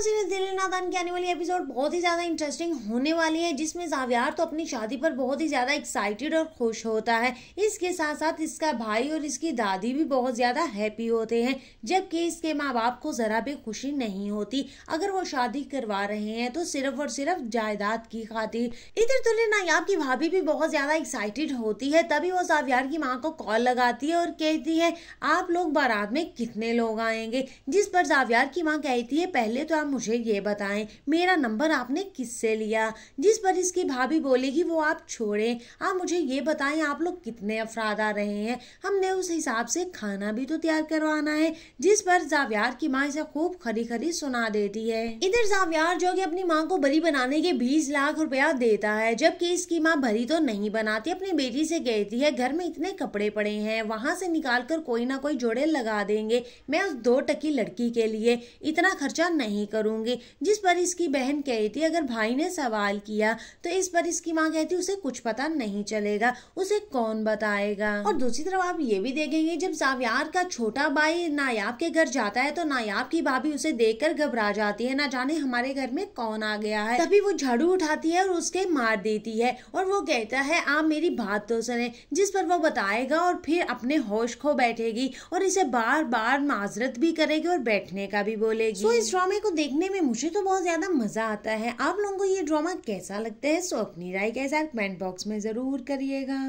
दिल नादान की आने वाली एपिसोड बहुत ही ज़्यादा इंटरेस्टिंग होने वाली है जिसमें जावियार तो अपनी शादी पर बहुत ही ज़्यादा एक्साइटेड और खुश होता है इसके साथ साथ इसका भाई और इसकी दादी भी बहुत ज़्यादा हैप्पी होते हैं जबकि इसके माँ बाप को ज़रा भी खुशी नहीं होती अगर वो शादी करवा रहे हैं तो सिर्फ और सिर्फ जायदाद की खातिर इधर तुल्य नायाब की भाभी भी बहुत ज़्यादा एक्साइटेड होती है तभी वो जावियार की माँ को कॉल लगाती है और कहती है आप लोग बारात में कितने लोग आएंगे जिस पर जावियार की माँ कहती है पहले तो मुझे ये बताएं मेरा नंबर आपने किससे लिया जिस पर इसकी भाभी बोलेगी वो आप छोड़ें आप मुझे ये बताएं आप लोग कितने अफराद आ रहे हैं हमने उस हिसाब से खाना भी तो तैयार करवाना है जिस पर जाव्यार की माँ इसे खूब खरी खरी सुना देती है इधर जाव्यार जो कि अपनी माँ को बरी बनाने के बीस लाख रुपया देता है जबकि इसकी माँ भरी तो नहीं बनाती अपनी बेटी से कहती है घर में इतने कपड़े पड़े हैं वहाँ से निकाल कर कोई ना कोई जोड़े लगा देंगे मैं उस दो टकी लड़की के लिए इतना खर्चा नहीं करूँगी जिस पर इसकी बहन कहती अगर भाई ने सवाल किया तो इस पर इसकी माँ कहती उसे कुछ पता नहीं चलेगा उसे कौन बताएगा और दूसरी तरफ आप ये भी देखेंगे जब जावियार का छोटा भाई नायाब के घर जाता है तो नायाब की भाभी उसे देख कर घबरा जाती है ना जाने हमारे घर में कौन आ गया है तभी वो झाड़ू उठाती है और उसके मार देती है और वो कहता है आप मेरी बात तो सुने जिस पर वो बताएगा और फिर अपने होश खो बैठेगी और इसे बार बार माजरत भी करेगी और बैठने का भी बोलेगी तो इस ड्रामे को देख देखने में मुझे तो बहुत ज़्यादा मज़ा आता है आप लोगों को ये ड्रामा कैसा लगता है सो अपनी राय के साथ कमेंट बॉक्स में ज़रूर करिएगा